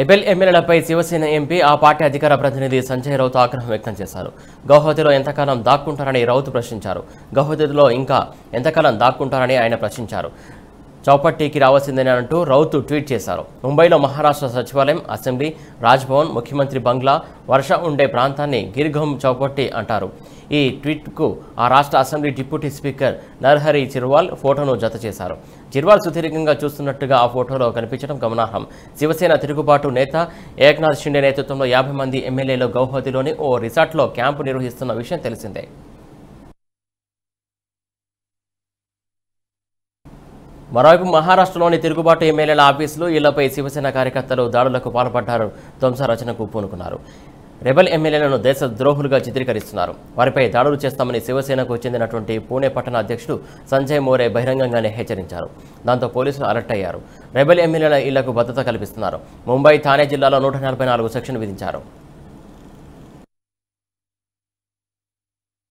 rebel ఎమ్మెల్యేలపై Shiv Sena MP ఆ party అధికార ప్రతినిధి సంజయ్ రౌత్ ఆగ్రహం వ్యక్తం చేశారు గౌహతిలో ఎంతకాలం దాక్కుంటారని రౌత్ ప్రశ్నించారు గౌహతిలో ఇంకా ఎంతకాలం దాక్కుంటారని ఆయన ప్రశ్నించారు చౌపట్టీకి రావాల్సిందని అంటూ రౌతు ట్వీట్ చేశారు ముంబైలో మహారాష్ట్ర సచివాలయం అసెంబ్లీ రాజ్భవన్ ముఖ్యమంత్రి బంగ్లా వర్షం ఉండే ప్రాంతాన్ని గిర్ఘం చౌపట్టి అంటారు ఈ ట్వీట్కు ఆ రాష్ట్ర assembly deputy speaker Narhari Zirwal ఫోటోను జత చేశారు చిర్వాల్ సుదీర్ఘంగా చూస్తున్నట్టుగా ఆ ఫోటోలో కనిపించడం గమనార్హం శివసేన తిరుగుబాటు నేత ఏక్నాథ్ షిండే నేతృత్వంలో యాభై మంది ఎమ్మెల్యేలు గౌహతిలోని ఓ రిసార్ట్లో క్యాంపు నిర్వహిస్తున్న విషయం తెలిసిందే మరోవైపు మహారాష్ట్రలోని తిరుగుబాటు ఎమ్మెల్యేల ఆఫీసులు ఇళ్లపై శివసేన కార్యకర్తలు దాడులకు పాల్పడ్డారు ధ్వంసరచనకు పూనుకున్నారు రెబల్ ఎమ్మెల్యేలను దేశ ద్రోహులుగా చిత్రీకరిస్తున్నారు వారిపై దాడులు చేస్తామని శివసేనకు చెందినటువంటి పూణే పట్టణ అధ్యక్షుడు సంజయ్ మోరే బహిరంగంగానే హెచ్చరించారు దాంతో పోలీసులు అలర్ట్ అయ్యారు రెబల్ ఎమ్మెల్యేల ఇళ్లకు భద్రత కల్పిస్తున్నారు ముంబై థానే జిల్లాలో నూట సెక్షన్ విధించారు